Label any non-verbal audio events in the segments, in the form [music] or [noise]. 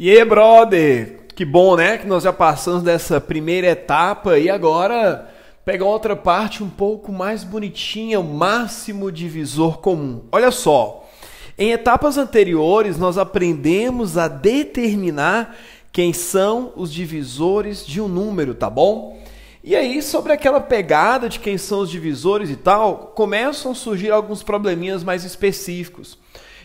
E aí, brother! Que bom, né? Que nós já passamos dessa primeira etapa e agora pegar outra parte um pouco mais bonitinha, o máximo divisor comum. Olha só, em etapas anteriores nós aprendemos a determinar quem são os divisores de um número, tá bom? E aí, sobre aquela pegada de quem são os divisores e tal, começam a surgir alguns probleminhas mais específicos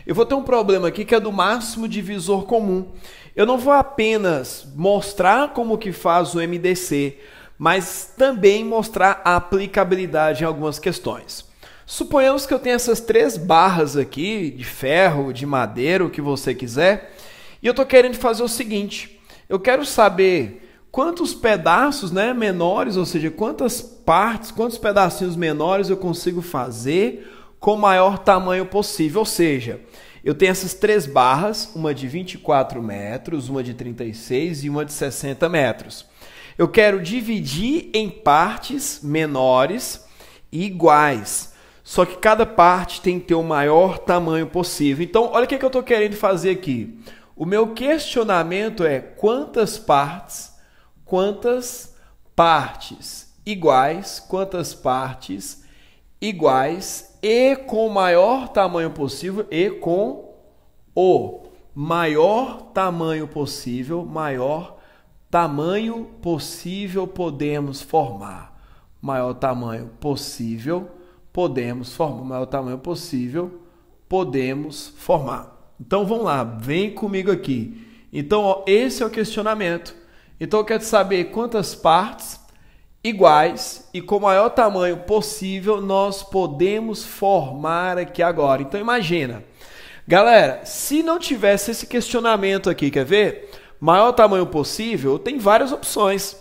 eu vou ter um problema aqui que é do máximo divisor comum. Eu não vou apenas mostrar como que faz o MDC, mas também mostrar a aplicabilidade em algumas questões. Suponhamos que eu tenho essas três barras aqui, de ferro, de madeira, o que você quiser, e eu estou querendo fazer o seguinte, eu quero saber quantos pedaços né, menores, ou seja, quantas partes, quantos pedacinhos menores eu consigo fazer com o maior tamanho possível, ou seja, eu tenho essas três barras, uma de 24 metros, uma de 36 e uma de 60 metros. Eu quero dividir em partes menores e iguais. Só que cada parte tem que ter o maior tamanho possível. Então, olha o que, é que eu estou querendo fazer aqui. O meu questionamento é quantas partes, quantas partes iguais, quantas partes iguais e com o maior tamanho possível e com o maior tamanho possível, maior tamanho possível podemos formar. Maior tamanho possível podemos formar. Maior tamanho possível podemos formar. Então vamos lá, vem comigo aqui. Então ó, esse é o questionamento. Então eu quero saber quantas partes iguais e com o maior tamanho possível nós podemos formar aqui agora. Então imagina. Galera, se não tivesse esse questionamento aqui, quer ver? Maior tamanho possível, tem várias opções.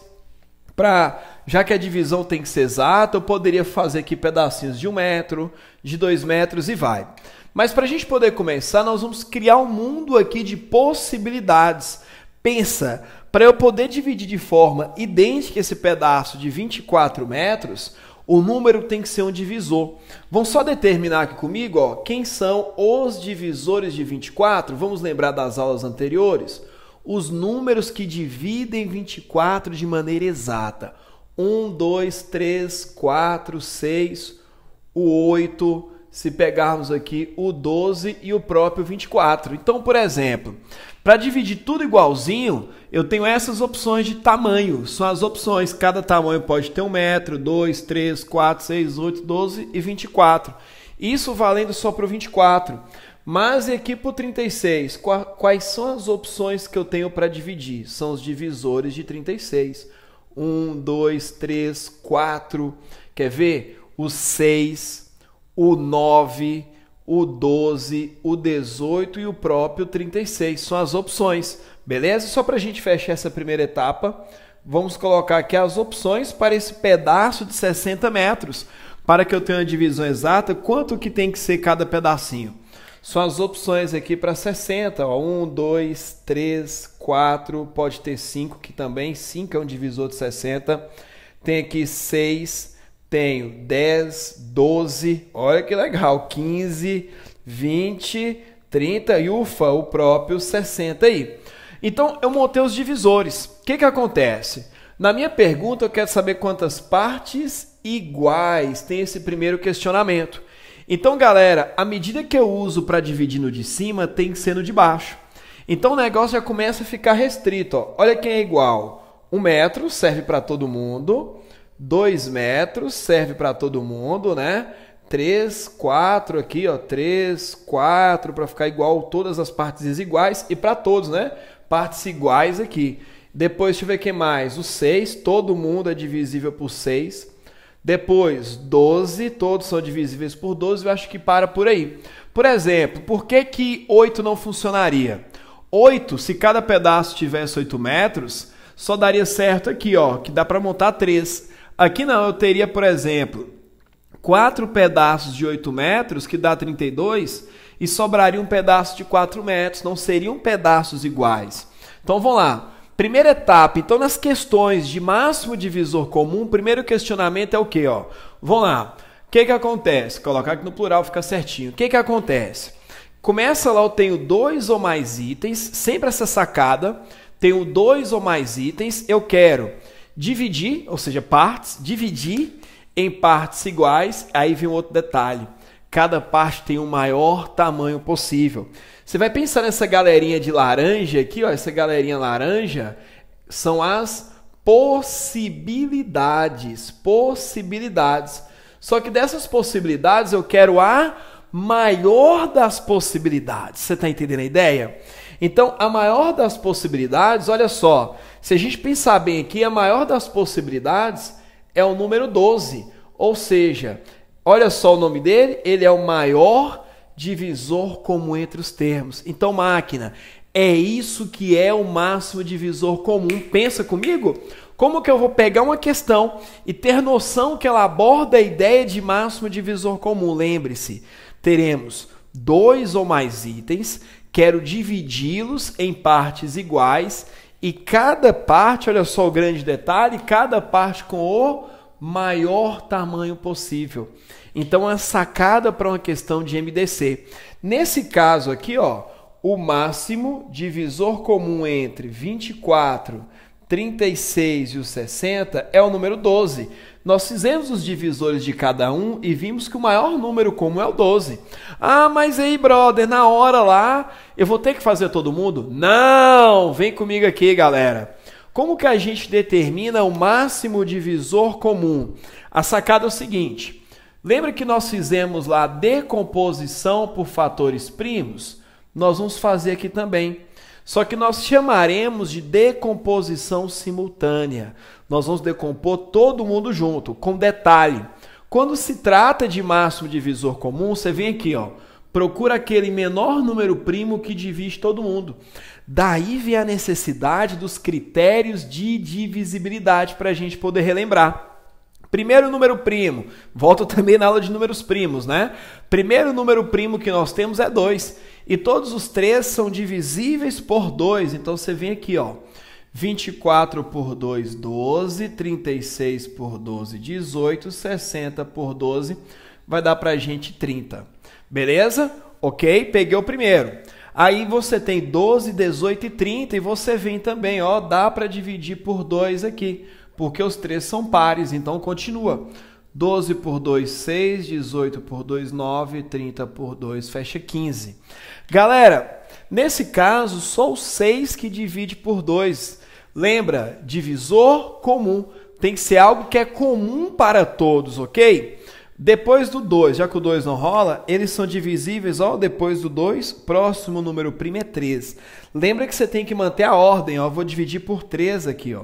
Pra, já que a divisão tem que ser exata, eu poderia fazer aqui pedacinhos de um metro, de dois metros e vai. Mas para a gente poder começar, nós vamos criar um mundo aqui de possibilidades. Pensa, para eu poder dividir de forma idêntica esse pedaço de 24 metros, o número tem que ser um divisor. Vamos só determinar aqui comigo ó, quem são os divisores de 24. Vamos lembrar das aulas anteriores? Os números que dividem 24 de maneira exata. 1, 2, 3, 4, 6, o 8 se pegarmos aqui o 12 e o próprio 24. Então, por exemplo, para dividir tudo igualzinho, eu tenho essas opções de tamanho. São as opções, cada tamanho pode ter 1 metro, 2, 3, 4, 6, 8, 12 e 24. Isso valendo só para o 24. Mas e aqui para o 36, quais são as opções que eu tenho para dividir? São os divisores de 36. 1, 2, 3, 4, quer ver? O 6, o 9, o 12, o 18 e o próprio 36. São as opções, beleza? Só para a gente fechar essa primeira etapa, vamos colocar aqui as opções para esse pedaço de 60 metros, para que eu tenha uma divisão exata, quanto que tem que ser cada pedacinho. São as opções aqui para 60, ó, 1, 2, 3, 4, pode ter 5, que também 5 é um divisor de 60. Tem aqui 6, tenho 10, 12, olha que legal, 15, 20, 30 e ufa, o próprio 60 aí. Então eu montei os divisores. O que, que acontece? Na minha pergunta eu quero saber quantas partes iguais tem esse primeiro questionamento. Então, galera, a medida que eu uso para dividir no de cima tem que ser no de baixo. Então o negócio já começa a ficar restrito. Ó. Olha quem é igual. Um metro serve para todo mundo. 2 metros, serve para todo mundo, né? 3, 4 aqui, ó, 3, 4 para ficar igual todas as partes iguais e para todos, né? Partes iguais aqui. Depois, deixa eu ver que mais. O 6, todo mundo é divisível por 6. Depois, 12, todos são divisíveis por 12, eu acho que para por aí. Por exemplo, por que, que 8 não funcionaria? 8, se cada pedaço tivesse 8 metros, só daria certo aqui, ó, que dá para montar 3. 3. Aqui não, eu teria, por exemplo, quatro pedaços de 8 metros, que dá 32, e sobraria um pedaço de 4 metros, não seriam pedaços iguais. Então vamos lá. Primeira etapa, então nas questões de máximo divisor comum, primeiro questionamento é o que? Ó? Vamos lá. O que, que acontece? Colocar aqui no plural fica certinho. O que, que acontece? Começa lá, eu tenho dois ou mais itens, sempre essa sacada. Tenho dois ou mais itens, eu quero dividir, ou seja, partes, dividir em partes iguais. Aí vem um outro detalhe. Cada parte tem o maior tamanho possível. Você vai pensar nessa galerinha de laranja aqui, ó, essa galerinha laranja são as possibilidades, possibilidades. Só que dessas possibilidades eu quero a maior das possibilidades. Você está entendendo a ideia? Então, a maior das possibilidades, olha só, se a gente pensar bem aqui, a maior das possibilidades é o número 12. Ou seja, olha só o nome dele, ele é o maior divisor comum entre os termos. Então, máquina, é isso que é o máximo divisor comum. Pensa comigo? Como que eu vou pegar uma questão e ter noção que ela aborda a ideia de máximo divisor comum? Lembre-se, teremos dois ou mais itens quero dividi-los em partes iguais e cada parte, olha só o grande detalhe, cada parte com o maior tamanho possível. Então é a sacada para uma questão de MDC. Nesse caso aqui, ó, o máximo divisor comum entre 24 36 e os 60 é o número 12. Nós fizemos os divisores de cada um e vimos que o maior número como é o 12. Ah, mas aí, brother, na hora lá, eu vou ter que fazer todo mundo? Não! Vem comigo aqui, galera. Como que a gente determina o máximo divisor comum? A sacada é o seguinte: lembra que nós fizemos lá decomposição por fatores primos? Nós vamos fazer aqui também. Só que nós chamaremos de decomposição simultânea. Nós vamos decompor todo mundo junto, com detalhe. Quando se trata de máximo divisor comum, você vem aqui, ó, procura aquele menor número primo que divide todo mundo. Daí vem a necessidade dos critérios de divisibilidade para a gente poder relembrar. Primeiro número primo, volto [laughs] também na aula de números primos, né? Primeiro número primo que nós temos é 2, e todos os três são divisíveis por 2, então você vem aqui, ó. 24 por 2, 12, 36 por 12, 18, 60 por 12, vai dar pra gente 30. Beleza? Ok? Peguei o primeiro. Aí você tem 12, 18 e 30 e você vem também, ó, dá pra dividir por 2 aqui porque os três são pares, então continua. 12 por 2, 6, 18 por 2, 9, 30 por 2, fecha 15. Galera, nesse caso, só o 6 que divide por 2. Lembra, divisor comum. Tem que ser algo que é comum para todos, ok? Depois do 2, já que o 2 não rola, eles são divisíveis, ó, depois do 2, próximo número primo é 3. Lembra que você tem que manter a ordem, ó, vou dividir por 3 aqui, ó.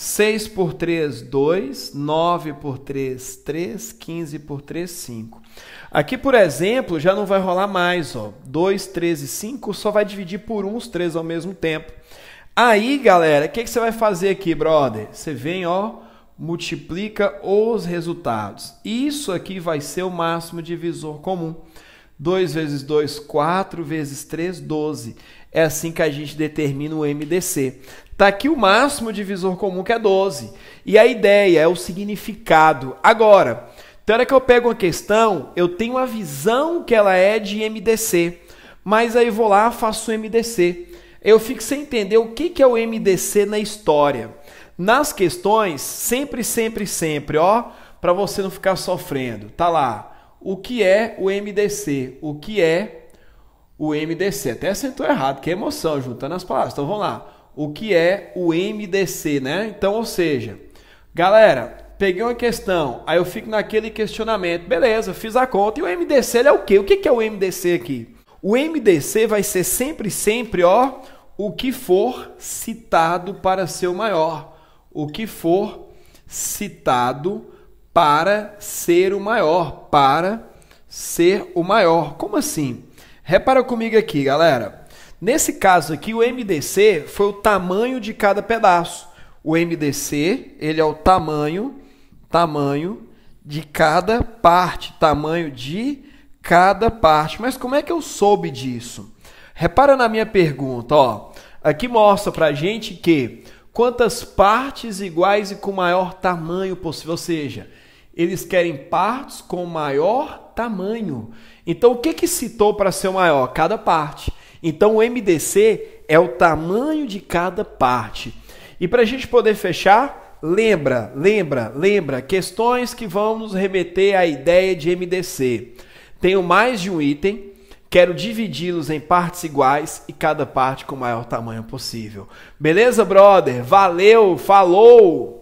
6 por 3, 2, 9 por 3, 3, 15 por 3, 5. Aqui, por exemplo, já não vai rolar mais, ó. 2, 13, e 5 só vai dividir por uns 3 ao mesmo tempo. Aí, galera, o que, que você vai fazer aqui, brother? Você vem, ó, multiplica os resultados. Isso aqui vai ser o máximo divisor comum. 2 vezes 2, 4 vezes 3, 12. É assim que a gente determina o MDC. Está aqui o máximo divisor comum que é 12. E a ideia é o significado. Agora, então hora que eu pego uma questão, eu tenho a visão que ela é de MDC. Mas aí vou lá, faço o MDC. Eu fico sem entender o que, que é o MDC na história. Nas questões, sempre, sempre, sempre, ó, para você não ficar sofrendo. Tá lá. O que é o MDC? O que é o MDC? Até sentou errado, que é emoção, juntando as palavras. Então vamos lá o que é o MDC, né? Então, ou seja, galera, peguei uma questão, aí eu fico naquele questionamento, beleza, fiz a conta, e o MDC é o quê? O que é o MDC aqui? O MDC vai ser sempre, sempre, ó, o que for citado para ser o maior. O que for citado para ser o maior, para ser o maior. Como assim? Repara comigo aqui, galera. Nesse caso aqui, o MDC foi o tamanho de cada pedaço. O MDC, ele é o tamanho, tamanho de cada parte, tamanho de cada parte. Mas como é que eu soube disso? Repara na minha pergunta, ó. Aqui mostra pra gente que quantas partes iguais e com maior tamanho possível, ou seja, eles querem partes com maior tamanho. Então o que que citou para ser maior? Cada parte. Então o MDC é o tamanho de cada parte. E para a gente poder fechar, lembra, lembra, lembra, questões que vão nos remeter à ideia de MDC. Tenho mais de um item, quero dividi-los em partes iguais e cada parte com o maior tamanho possível. Beleza, brother? Valeu, falou!